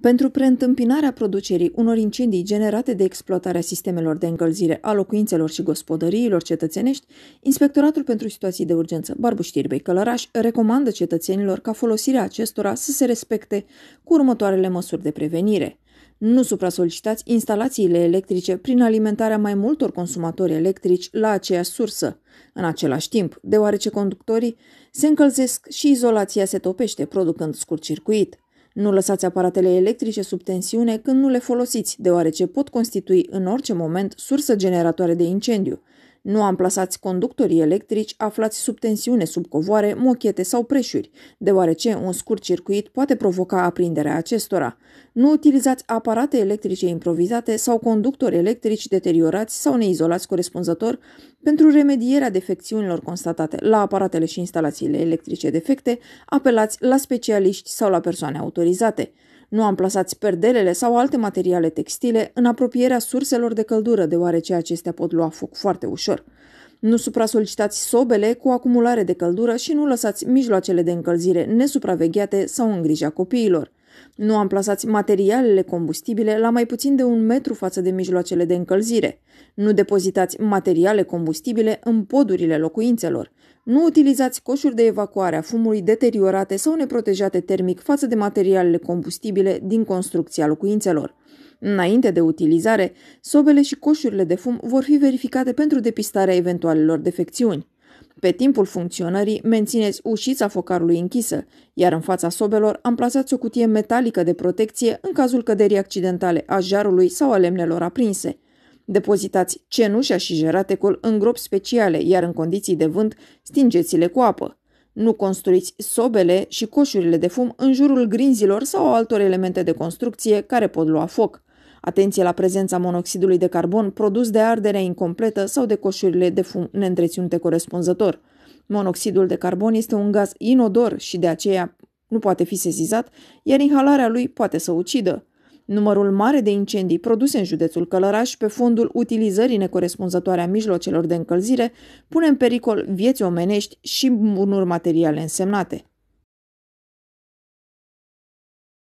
Pentru preîntâmpinarea producerii unor incendii generate de exploatarea sistemelor de încălzire a locuințelor și gospodăriilor cetățenești, Inspectoratul pentru Situații de Urgență Barbu Știrbei Călăraș recomandă cetățenilor ca folosirea acestora să se respecte cu următoarele măsuri de prevenire. Nu supra supra-solicitați instalațiile electrice prin alimentarea mai multor consumatori electrici la aceeași sursă. În același timp, deoarece conductorii se încălzesc și izolația se topește, producând scurt circuit. Nu lăsați aparatele electrice sub tensiune când nu le folosiți, deoarece pot constitui în orice moment sursă generatoare de incendiu. Nu amplasați conductorii electrici aflați sub tensiune sub covoare, mochete sau preșuri, deoarece un scurt circuit poate provoca aprinderea acestora. Nu utilizați aparate electrice improvizate sau conductori electrici deteriorați sau neizolați corespunzător pentru remedierea defecțiunilor constatate la aparatele și instalațiile electrice defecte, apelați la specialiști sau la persoane autorizate. Nu amplasați perdelele sau alte materiale textile în apropierea surselor de căldură, deoarece acestea pot lua foc foarte ușor. Nu supra-solicitați sobele cu acumulare de căldură și nu lăsați mijloacele de încălzire nesupravegheate sau în grija copiilor. Nu amplasați materialele combustibile la mai puțin de un metru față de mijloacele de încălzire. Nu depozitați materiale combustibile în podurile locuințelor. Nu utilizați coșuri de evacuare a fumului deteriorate sau neprotejate termic față de materialele combustibile din construcția locuințelor. Înainte de utilizare, sobele și coșurile de fum vor fi verificate pentru depistarea eventualelor defecțiuni. Pe timpul funcționării, mențineți ușița focarului închisă, iar în fața sobelor amplasați o cutie metalică de protecție în cazul căderii accidentale a jarului sau a lemnelor aprinse. Depozitați cenușa și jeratecul în gropi speciale, iar în condiții de vânt, stingeți-le cu apă. Nu construiți sobele și coșurile de fum în jurul grinzilor sau altor elemente de construcție care pot lua foc. Atenție la prezența monoxidului de carbon produs de arderea incompletă sau de coșurile de fum neîntreținute corespunzător. Monoxidul de carbon este un gaz inodor și de aceea nu poate fi sesizat, iar inhalarea lui poate să ucidă. Numărul mare de incendii produse în județul Călăraș pe fondul utilizării necorespunzătoare a mijloacelor de încălzire pune în pericol vieți omenești și bunuri materiale însemnate.